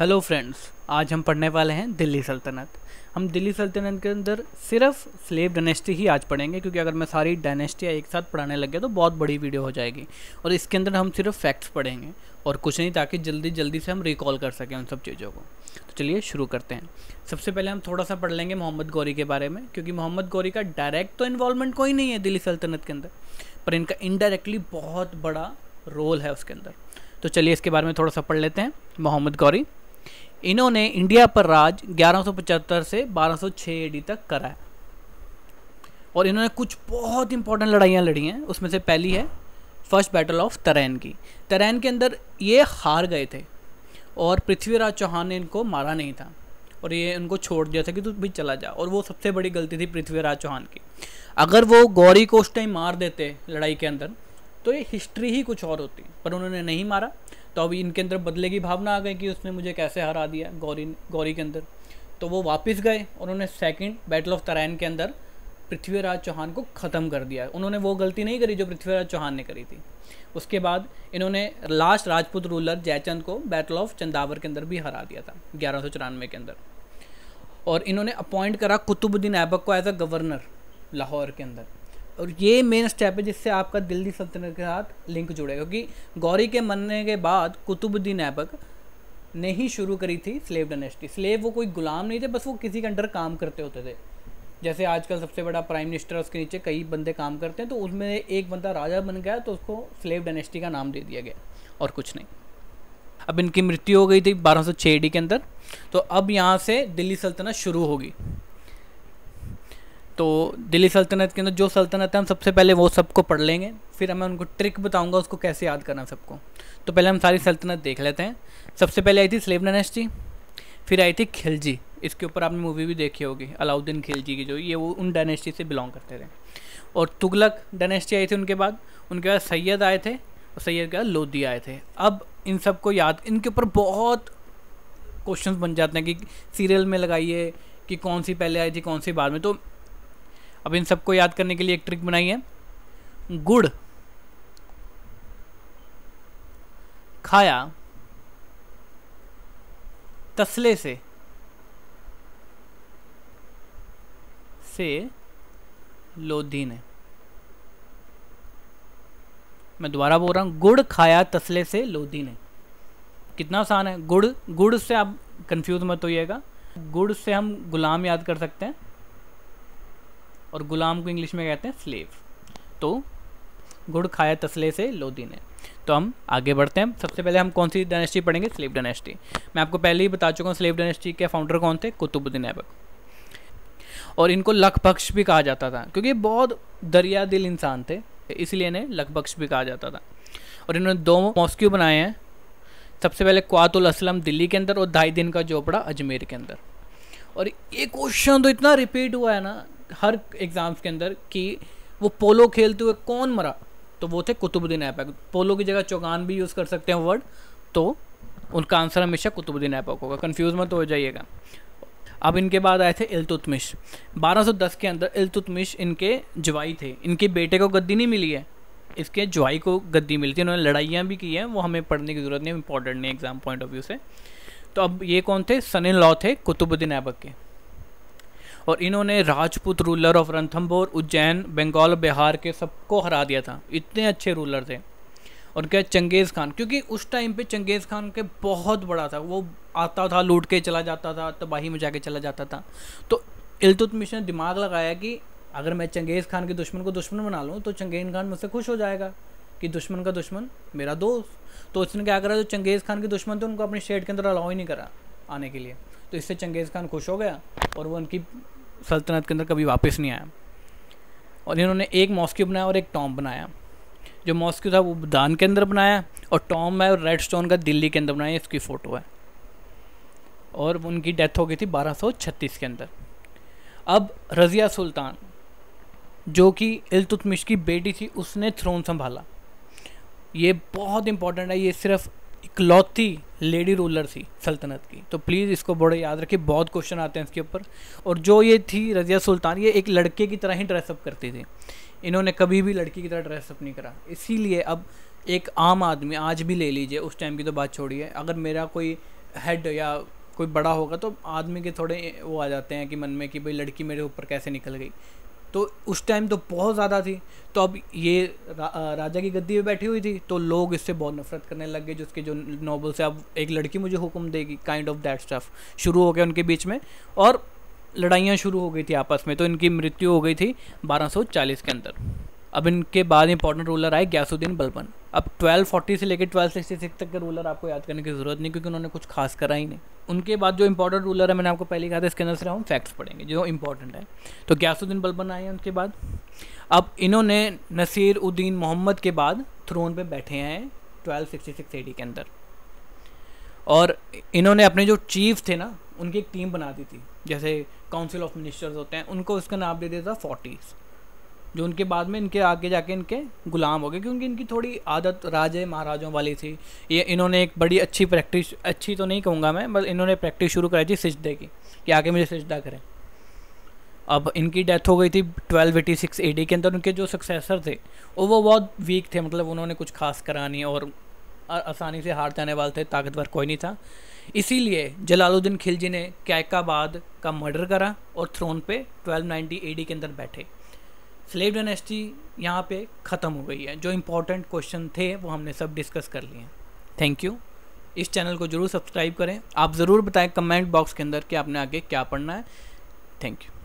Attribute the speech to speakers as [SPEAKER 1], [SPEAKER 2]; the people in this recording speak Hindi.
[SPEAKER 1] हेलो फ्रेंड्स आज हम पढ़ने वाले हैं दिल्ली सल्तनत हम दिल्ली सल्तनत के अंदर सिर्फ स्लेब डायनेस्टी ही आज पढ़ेंगे क्योंकि अगर मैं सारी डायनेस्टियाँ एक साथ पढ़ाने लग गया तो बहुत बड़ी वीडियो हो जाएगी और इसके अंदर हम सिर्फ फैक्ट्स पढ़ेंगे और कुछ नहीं ताकि जल्दी जल्दी से हम रिकॉल कर सकें उन सब चीज़ों को तो चलिए शुरू करते हैं सबसे पहले हम थोड़ा सा पढ़ लेंगे मोहम्मद गौरी के बारे में क्योंकि मोहम्मद गौरी का डायरेक्ट तो इन्वॉलमेंट कोई नहीं है दिल्ली सल्तनत के अंदर पर इनका इनडायरेक्टली बहुत बड़ा रोल है उसके अंदर तो चलिए इसके बारे में थोड़ा सा पढ़ लेते हैं मोहम्मद गौरी इन्होंने इंडिया पर राज 1175 से 1206 सौ तक करा है और इन्होंने कुछ बहुत इंपॉर्टेंट लड़ाइयाँ लड़ी हैं उसमें से पहली है फर्स्ट बैटल ऑफ तरैन की तरैन के अंदर ये हार गए थे और पृथ्वीराज चौहान ने इनको मारा नहीं था और ये उनको छोड़ दिया था कि तू भी चला जा और वो सबसे बड़ी गलती थी पृथ्वीराज चौहान की अगर वो गौरी को उस टाइम मार देते लड़ाई के अंदर तो ये हिस्ट्री ही कुछ और होती पर उन्होंने नहीं मारा तो अभी इनके अंदर बदले की भावना आ गई कि उसने मुझे कैसे हरा दिया गौरी गौरी के अंदर तो वो वापस गए और उन्होंने सेकेंड बैटल ऑफ तराइन के अंदर पृथ्वीराज चौहान को ख़त्म कर दिया उन्होंने वो गलती नहीं करी जो पृथ्वीराज चौहान ने करी थी उसके बाद इन्होंने लास्ट राजपूत रूलर जयचंद को बैटल ऑफ चंदावर के अंदर भी हरा दिया था ग्यारह के अंदर और इन्होंने अपॉइंट करा कुतुबुद्दीन ऐबक को एज अ गवर्नर लाहौर के अंदर और ये मेन स्टेप है जिससे आपका दिल्ली सल्तनत के साथ लिंक जुड़ेगा क्योंकि गौरी के मरने के बाद कुतुबुद्दीन ऐबक ने ही शुरू करी थी स्लेव डनेस्टी स्लेव वो कोई गुलाम नहीं थे बस वो किसी के अंडर काम करते होते थे जैसे आजकल सबसे बड़ा प्राइम मिनिस्टर उसके नीचे कई बंदे काम करते हैं तो उसमें एक बंदा राजा बन गया तो उसको स्लेव डनेस्टी का नाम दे दिया गया और कुछ नहीं अब इनकी मृत्यु हो गई थी बारह सौ के अंदर तो अब यहाँ से दिल्ली सल्तनत शुरू होगी तो दिल्ली सल्तनत के अंदर जो सल्तनत है हम सबसे पहले वो सबको पढ़ लेंगे फिर हमें उनको ट्रिक बताऊंगा उसको कैसे याद करना सबको तो पहले हम सारी सल्तनत देख लेते हैं सबसे पहले आई थी स्लेब डायनेस्टी फिर आई थी खिलजी इसके ऊपर आपने मूवी भी देखी होगी अलाउद्दीन खिलजी की जो ये वो उन डायनेस्टी से बिलोंग करते थे और तुगलक डायनेस्टी आई थी उनके बाद उनके बाद सैयद आए थे और सैयद के बाद लोधी आए थे अब इन सबको याद इनके ऊपर बहुत क्वेश्चन बन जाते हैं कि सीरियल में लगाइए कि कौन सी पहले आई थी कौन सी बाद में तो अब इन सबको याद करने के लिए एक ट्रिक बनाई है गुड़ खाया तसले से से लोधी ने मैं दोबारा बोल रहा हूँ गुड़ खाया तसले से लोधी ने कितना आसान है गुड़ गुड़ से आप कंफ्यूज मत होइएगा गुड़ से हम गुलाम याद कर सकते हैं और ग़ुलाम को इंग्लिश में कहते हैं स्लेव तो गुड़ खाया तसले से लोदी ने तो हम आगे बढ़ते हैं सबसे पहले हम कौन सी डायनेस्टी पढ़ेंगे स्लेव डायनेस्टी मैं आपको पहले ही बता चुका हूँ स्लेव डायनेस्टी के फाउंडर कौन थे कुतुबुद्दीन ऐबक और इनको लखभक्ष भी कहा जाता था क्योंकि बहुत दरिया दिल इंसान थे इसलिए इन्हें लखभक्ष भी कहा जाता था और इन्होंने दो मॉस्क्यू बनाए हैं सबसे पहले क्वातुल असलम दिल्ली के अंदर और ढाई दिन का जोपड़ा अजमेर के अंदर और ये क्वेश्चन तो इतना रिपीट हुआ है ना हर एग्ज़ाम्स के अंदर कि वो पोलो खेलते हुए कौन मरा तो वो थे कुतुबुद्दीन ऐपक पोलो की जगह चौगान भी यूज़ कर सकते हैं वर्ड तो उनका आंसर हमेशा कुतुबुद्दीन ऐपक होगा कन्फ्यूज मत हो जाइएगा अब इनके बाद आए थे इलतुतमिश 1210 के अंदर इलतुतमिश इनके जवाई थे इनके बेटे को गद्दी नहीं मिली है इसके जवाई को गद्दी मिलती है उन्होंने लड़ाइयाँ भी की हैं वो हमें पढ़ने की ज़रूरत नहीं इंपॉर्टेंट नहीं एग्ज़ाम पॉइंट ऑफ व्यू से तो अब ये कौन थे सन इन लॉ थे कुतुबुद्दीन ऐबक के और इन्होंने राजपूत रूलर ऑफ रणथम्बोर उज्जैन बंगाल बिहार के सबको हरा दिया था इतने अच्छे रूलर थे और क्या चंगेज़ खान क्योंकि उस टाइम पे चंगेज़ खान के बहुत बड़ा था वो आता था लूट के चला जाता था तबाही में जाके चला जाता था तो इलतुतमिश ने दिमाग लगाया कि अगर मैं चंगेज़ खान के दुश्मन को दुश्मन बना लूँ तो चंगेज़ खान मुझसे खुश हो जाएगा कि दुश्मन का दुश्मन मेरा दोस्त तो उसने क्या करा जो चंगेज़ खान के दुश्मन थे उनको अपने स्टेट के अंदर अलाउ ही नहीं करा आने के लिए तो इससे चंगेज़ खान खुश हो गया और वो उनकी सल्तनत के अंदर कभी वापस नहीं आया और इन्होंने एक मॉस्क्यू बनाया और एक टॉम बनाया जो मॉस्क्यू था वो दान के अंदर बनाया और टॉम है और रेड स्टोन का दिल्ली के अंदर बनाया इसकी फ़ोटो है और उनकी डेथ हो गई थी बारह के अंदर अब रज़िया सुल्तान जो कि इलतुतमिश की बेटी थी उसने थ्रोन संभाला ये बहुत इंपॉर्टेंट है ये सिर्फ इकलौती लेडी रूलर थी सल्तनत की तो प्लीज़ इसको बड़े याद रखिए बहुत क्वेश्चन आते हैं इसके ऊपर और जो ये थी रज़िया सुल्तान ये एक लड़के की तरह ही ड्रेसअप करती थी इन्होंने कभी भी लड़की की तरह ड्रेसअप नहीं करा इसीलिए अब एक आम आदमी आज भी ले लीजिए उस टाइम की तो बात छोड़िए अगर मेरा कोई हेड या कोई बड़ा होगा तो आदमी के थोड़े वो आ जाते हैं कि मन में कि भाई लड़की मेरे ऊपर कैसे निकल गई तो उस टाइम तो बहुत ज़्यादा थी तो अब ये रा, राजा की गद्दी पे बैठी हुई थी तो लोग इससे बहुत नफरत करने लग गए जिसके जो नॉबल से अब एक लड़की मुझे हुक्म देगी काइंड ऑफ दैट स्टफ शुरू हो गया उनके बीच में और लड़ाइयाँ शुरू हो गई थी आपस में तो इनकी मृत्यु हो गई थी 1240 के अंदर अब इनके बाद इंपॉर्टेंट रूलर आए ग्यासुद्दीन बलबन अब 1240 से लेकर 1266 तक के रूलर आपको याद करने की ज़रूरत नहीं क्योंकि उन्होंने कुछ खास करा ही नहीं उनके बाद जो इंपॉर्टेंट रूलर है मैंने आपको पहले कहा था इसके अंदर से हम फैक्ट्स पढ़ेंगे जो इंपॉर्टेंट है तो ग्यासुद्दीन बलबन आए हैं उनके बाद अब इन्होंने नसीर उद्दीन मोहम्मद के बाद थ्रोन पे बैठे हैं 1266 एडी के अंदर और इन्होंने अपने जो चीफ थे ना उनकी एक टीम बना दी थी जैसे काउंसिल ऑफ मिनिस्टर्स होते हैं उनको उसका नाम दे दिया था फोर्टीज़ जो उनके बाद में इनके आगे जाके इनके गुलाम हो गए क्योंकि इनकी थोड़ी आदत राजे महाराजों वाली थी ये इन्होंने एक बड़ी अच्छी प्रैक्टिस अच्छी तो नहीं कहूँगा मैं बस इन्होंने प्रैक्टिस शुरू कराई थी सिजदे की कि आगे मुझे सिजदा करें अब इनकी डेथ हो गई थी twelve eighty six A D के अंदर उनके जो सक्सेसर थे वो वो बहुत वीक थे मतलब उन्होंने कुछ खास करा नहीं और आसानी से हार जाने वाले थे ताकतवर कोई नहीं था इसीलिए जलालुद्दीन खिलजी ने कैकाबाद का मर्डर करा और थ्रोन पे 1290 एडी के अंदर बैठे स्लेव डायनेस्टी यहाँ पे ख़त्म हो गई है जो इम्पोर्टेंट क्वेश्चन थे वो हमने सब डिस्कस कर लिए हैं थैंक यू इस चैनल को ज़रूर सब्सक्राइब करें आप ज़रूर बताएं कमेंट बॉक्स के अंदर कि आपने आगे क्या पढ़ना है थैंक यू